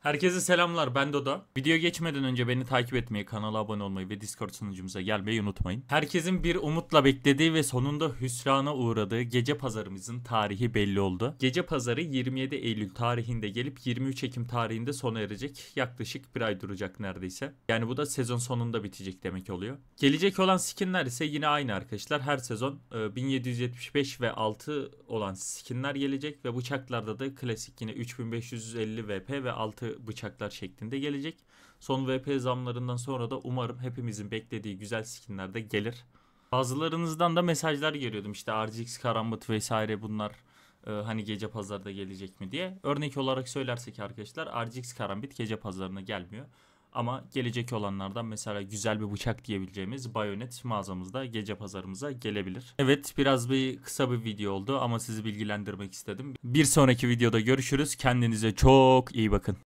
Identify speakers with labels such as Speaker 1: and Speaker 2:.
Speaker 1: Herkese selamlar ben Dodo. Video geçmeden önce beni takip etmeyi, kanala abone olmayı ve Discord sunucumuza gelmeyi unutmayın. Herkesin bir umutla beklediği ve sonunda hüsrana uğradığı gece pazarımızın tarihi belli oldu. Gece pazarı 27 Eylül tarihinde gelip 23 Ekim tarihinde sona erecek. Yaklaşık bir ay duracak neredeyse. Yani bu da sezon sonunda bitecek demek oluyor. Gelecek olan skinler ise yine aynı arkadaşlar. Her sezon 1775 e, ve 6 olan skinler gelecek ve bıçaklarda da klasik yine 3550 VP ve 6 bıçaklar şeklinde gelecek. Son VP zamlarından sonra da umarım hepimizin beklediği güzel skinler de gelir. Bazılarınızdan da mesajlar geliyordum işte RGX karambit vesaire bunlar e, hani gece pazarda gelecek mi diye. Örnek olarak söylersek arkadaşlar RGX karambit gece pazarına gelmiyor. Ama gelecek olanlardan mesela güzel bir bıçak diyebileceğimiz bayonet mağazamızda gece pazarımıza gelebilir. Evet biraz bir kısa bir video oldu ama sizi bilgilendirmek istedim. Bir sonraki videoda görüşürüz. Kendinize çok iyi bakın.